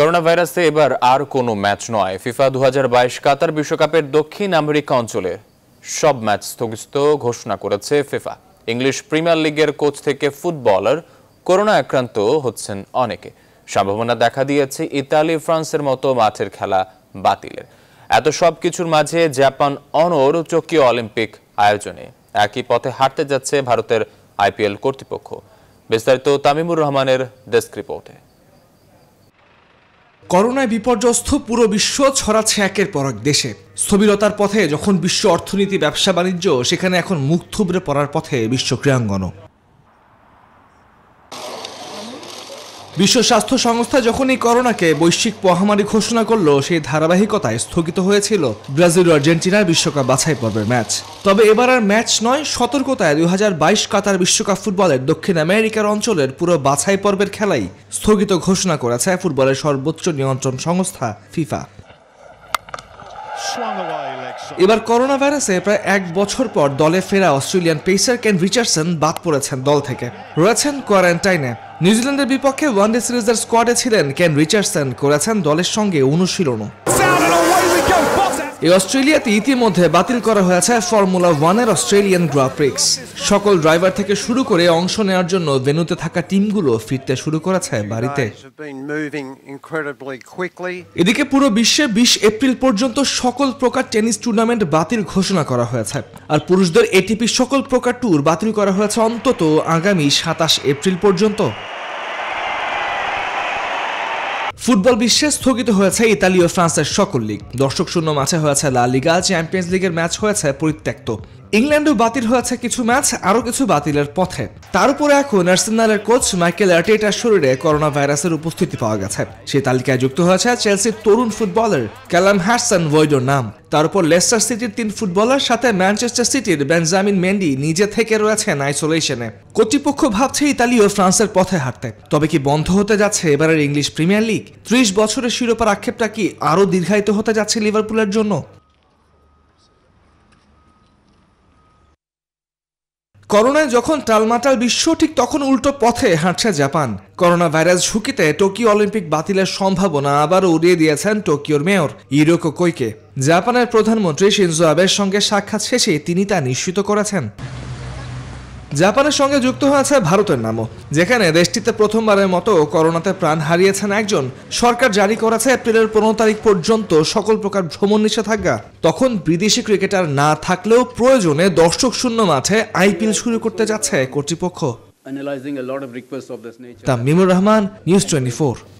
corona ভাইরাসে এবার আর কোনো ম্যাচ নয় ফিফা দু কাতার বিশ্বকাপের দক্ষিণ আমেরিকা অঞ্চলে সব ম্যাচ স্থগিত ঘোষণা করেছে ফিফা ইংলিশ প্রিমিয়ার লিগের কোচ থেকে ফুটবলার করোনা আক্রান্ত হচ্ছেন অনেকে সম্ভাবনা দেখা দিয়েছে ইতালি ফ্রান্সের মতো মাঠের খেলা বাতিলের এত সব কিছুর মাঝে জাপান অনর টোকিও অলিম্পিক আয়োজনে একই পথে হাঁটতে যাচ্ছে ভারতের আইপিএল কর্তৃপক্ষ বিস্তারিত তামিমুর রহমানের ডেস্ক রিপোর্টে করোনায় বিপর্যস্ত পুরো বিশ্ব ছড়াচ্ছে একের পর এক দেশে স্থবিরতার পথে যখন বিশ্ব অর্থনীতি ব্যবসা বাণিজ্য সেখানে এখন মুখ থুবড়ে পড়ার পথে বিশ্ব ক্রীড়াঙ্গনও বিশ্ব স্বাস্থ্য সংস্থা যখন এই করোনাকে বৈশ্বিক মহামারী ঘোষণা করল সেই ধারাবাহিকতায় স্থগিত হয়েছিল ব্রাজিল ও আর্জেন্টিনার বিশ্বকাপ বাছাই পর্বের ম্যাচ তবে এবার আর ম্যাচ নয় সতর্কতায় দুই কাতার বিশ্বকাপ ফুটবলের দক্ষিণ আমেরিকার অঞ্চলের পুরো বাছাই পর্বের খেলাই স্থগিত ঘোষণা করেছে ফুটবলের সর্বোচ্চ নিয়ন্ত্রণ সংস্থা ফিফা এবার করোনা ভাইরাসে প্রায় এক বছর পর দলে ফেরা অস্ট্রেলিয়ান পেসার কেন রিচার্ডসন বাদ পড়েছেন দল থেকে রয়েছেন কোয়ারেন্টাইনে নিউজিল্যান্ডের বিপক্ষে ওয়ানডে সিরিজের স্কোয়াডে ছিলেন কেন রিচার্ডসন করেছেন দলের সঙ্গে অনুশীলনও এই অস্ট্রেলিয়াতে ইতিমধ্যে বাতিল করা হয়েছে ফর্মুলা ওয়ানের অস্ট্রেলিয়ান গ্রাফিক্স সকল ড্রাইভার থেকে শুরু করে অংশ নেওয়ার জন্য ভেনুতে থাকা টিমগুলো ফিরতে শুরু করেছে বাড়িতে এদিকে পুরো বিশ্বে বিশ এপ্রিল পর্যন্ত সকল প্রকার টেনিস টুর্নামেন্ট বাতিল ঘোষণা করা হয়েছে আর পুরুষদের এটিপি সকল প্রকার ট্যুর বাতিল করা হয়েছে অন্তত আগামী সাতাশ এপ্রিল পর্যন্ত ফুটবল বিশ্বে স্থগিত হয়েছে ইতালি ও ফ্রান্সের সকল লিগ দর্শক শূন্য মাঠে হয়েছে লা লিগা চ্যাম্পিয়ন্স লিগের ম্যাচ হয়েছে পরিত্যক্ত ইংল্যান্ডও বাতিল হয়েছে কিছু ম্যাচ আরও কিছু বাতিলের পথে তার উপরে এখন আর্সেনালের কোচ মাইকেল অ্যাটেটার শরীরে করোনা ভাইরাসের উপস্থিতি পাওয়া গেছে সেই তালিকায় যুক্ত হয়েছে চেলসির তরুণ ফুটবলার ক্যালাম হ্যাটসন বৈডোর নাম তার উপর লেস্টার সিটির তিন ফুটবলার সাথে ম্যানচেস্টার সিটির বেঞ্জামিন মেন্ডি নিজে থেকে রয়েছেন আইসোলেশনে কর্তৃপক্ষ ভাবছে ইতালি ও ফ্রান্সের পথে হাঁটতে তবে কি বন্ধ হতে যাচ্ছে এবারের ইংলিশ প্রিমিয়ার লিগ ত্রিশ বছরের শিরোপার আক্ষেপটা কি আরও দীর্ঘায়িত হতে যাচ্ছে লিভারপুলের জন্য করোনায় যখন টালমাটাল বিশ্ব ঠিক তখন উল্টো পথে হাঁটছে জাপান করোনা ভাইরাস ঝুঁকিতে টোকিও অলিম্পিক বাতিলের সম্ভাবনা আবারও উড়িয়ে দিয়েছেন টোকিওর মেয়র ইরোকো কৈকে জাপানের প্রধানমন্ত্রী সিনজো আবের সঙ্গে সাক্ষাৎ শেষে তিনি তা নিশ্চিত করেছেন জাপানের সঙ্গে যুক্ত হয়েছে ভারতের নামও যেখানে দেশটিতে প্রথমবারের মতো করোনাতে প্রাণ হারিয়েছেন একজন সরকার জারি করেছে এপ্রিলের পনেরো তারিখ পর্যন্ত সকল প্রকার ভ্রমণ নিষেধাজ্ঞা তখন বিদেশি ক্রিকেটার না থাকলেও প্রয়োজনে দর্শক শূন্য মাঠে আইপিএল শুরু করতে যাচ্ছে কর্তৃপক্ষ তামিমুর রহমান নিউজ টোয়েন্টি